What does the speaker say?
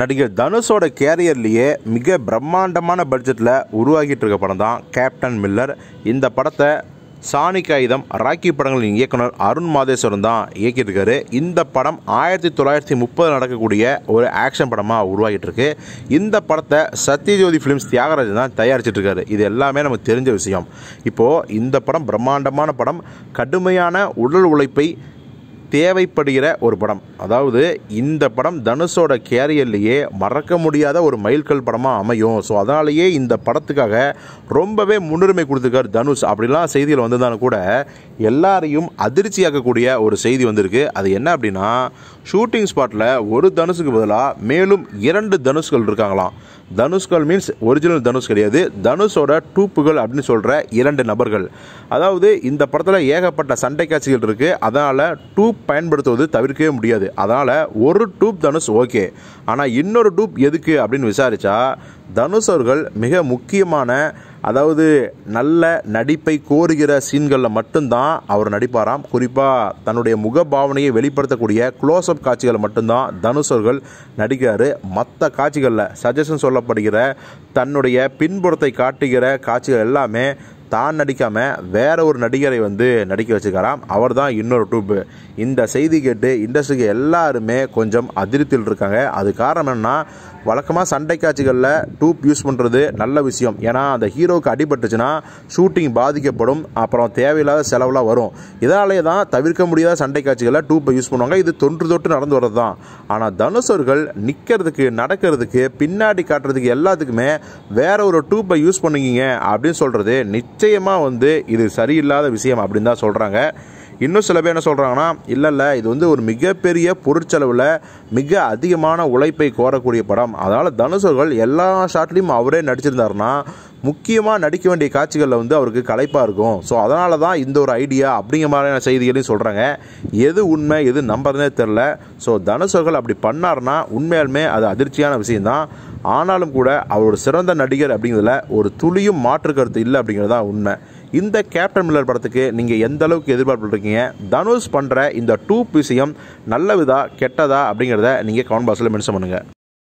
நடிகர் தனுஷோட கேரியர்லேயே மிக பிரம்மாண்டமான பட்ஜெட்டில் உருவாகிட்டு இருக்க படம் தான் கேப்டன் மில்லர் இந்த படத்தை சாணிக் ஆயுதம் ராக்கி படங்களின் இயக்குனர் அருண் மாதேஸ்வரன் தான் இயக்கியிருக்காரு இந்த படம் ஆயிரத்தி தொள்ளாயிரத்தி முப்பது நடக்கக்கூடிய ஒரு ஆக்ஷன் படமாக உருவாகிட்டு இருக்கு இந்த படத்தை சத்யஜோதி ஃபிலிம்ஸ் தியாகராஜன் தான் தயாரிச்சிட்டு இருக்காரு இது எல்லாமே நமக்கு தெரிஞ்ச விஷயம் இப்போது இந்த படம் பிரம்மாண்டமான படம் கடுமையான உடல் உழைப்பை தேவைப்படுகிற ஒரு படம் அதாவது இந்த படம் தனுஷோட கேரியர்லேயே மறக்க முடியாத ஒரு மைல்கல் படமாக அமையும் ஸோ அதனாலேயே இந்த படத்துக்காக ரொம்பவே முன்னுரிமை கொடுத்துருக்கார் தனுஷ் அப்படிலாம் செய்திகள் வந்ததாலும் கூட எல்லாரையும் அதிர்ச்சியாக்கக்கூடிய ஒரு செய்தி வந்திருக்கு அது என்ன அப்படின்னா ஷூட்டிங் ஸ்பாட்டில் ஒரு தனுஷுக்கு பதிலாக மேலும் இரண்டு தனுஷ்கள் இருக்காங்களாம் தனுஷ்கள் மீன்ஸ் ஒரிஜினல் தனுஷ் கிடையாது தனுஷோட டூப்புகள் அப்படின்னு சொல்கிற இரண்டு நபர்கள் அதாவது இந்த படத்தில் ஏகப்பட்ட சண்டை காட்சிகள் இருக்குது அதனால் டூப் பயன்படுத்துவது தவிர்க்கவே முடியாது அதனால் ஒரு டூப் தனுஷ் ஓகே ஆனால் இன்னொரு டூப் எதுக்கு அப்படின்னு விசாரித்தா தனுஷ் அவர்கள் மிக முக்கியமான அதாவது நல்ல நடிப்பை கோருகிற சீன்களில் மட்டும்தான் அவர் நடிப்பாராம் குறிப்பாக தன்னுடைய முகபாவனையை வெளிப்படுத்தக்கூடிய க்ளோஸ்அப் காட்சிகளை மட்டும்தான் தனுஷ் அவர்கள் நடிக்கிறார் மற்ற காட்சிகளில் சஜஷன் சொல்லப்படுகிற தன்னுடைய பின்புறத்தை காட்டுகிற காட்சிகள் எல்லாமே தான் நடிக்காமல் வேற ஒரு நடிகரை வந்து நடிக்க வச்சுக்காராம் அவர் தான் இன்னொரு டூப்பு இந்த செய்தி கேட்டு இண்டஸ்ட்ரிக்கு எல்லாருமே கொஞ்சம் அதிருப்தியில் இருக்காங்க அது காரணம் என்னன்னா வழக்கமாக சண்டை காட்சிகளில் டூப் யூஸ் பண்ணுறது நல்ல விஷயம் ஏன்னா அந்த ஹீரோவுக்கு அடிபட்டுச்சுன்னா ஷூட்டிங் பாதிக்கப்படும் அப்புறம் தேவையில்லாத செலவுலாம் வரும் இதனாலே தான் தவிர்க்க முடியாத சண்டை காட்சிகளில் டூப்பை யூஸ் பண்ணுவாங்க இது தொன்று தொட்டு நடந்து வர்றது தான் ஆனால் தனுஷர்கள் நிற்கிறதுக்கு நடக்கிறதுக்கு பின்னாடி காட்டுறதுக்கு எல்லாத்துக்குமே வேற ஒரு டூப்பை யூஸ் பண்ணுங்க அப்படின்னு சொல்கிறது நிச்சயம் நிச்சயமாக வந்து இது சரியில்லாத விஷயம் அப்படின்னு தான் சொல்கிறாங்க இன்னும் சில பேர் என்ன சொல்கிறாங்கன்னா இல்லை இல்லை இது வந்து ஒரு மிகப்பெரிய பொருட்செலவில் மிக அதிகமான உழைப்பை கோரக்கூடிய படம் அதனால் தனுஷர்கள் எல்லா ஷாட்லேயும் அவரே நடிச்சிருந்தாருன்னா முக்கியமாக நடிக்க வேண்டிய காட்சிகளில் வந்து அவருக்கு கலைப்பாக இருக்கும் ஸோ அதனால தான் இந்த ஒரு ஐடியா அப்படிங்கிற மாதிரியான செய்திகளையும் சொல்கிறாங்க எது உண்மை எது நம்புறதுனே தெரில ஸோ தனுஷர்கள் அப்படி பண்ணார்னா உண்மையாலுமே அது அதிர்ச்சியான விஷயந்தான் ஆனாலும் கூட அவரோட சிறந்த நடிகர் அப்படிங்கிறதுல ஒரு துளியும் மாற்று கருத்து இல்லை அப்படிங்கிறது தான் உண்மை இந்த கேப்டன் மில்லர் படத்துக்கு நீங்கள் எந்த அளவுக்கு எதிர்பார்த்துருக்கீங்க தனுஷ் பண்ணுற இந்த டூப் விஷயம் நல்ல விதா கெட்டதா அப்படிங்கிறத நீங்கள் கவன் பாஸில் மென்ஷன் பண்ணுங்கள்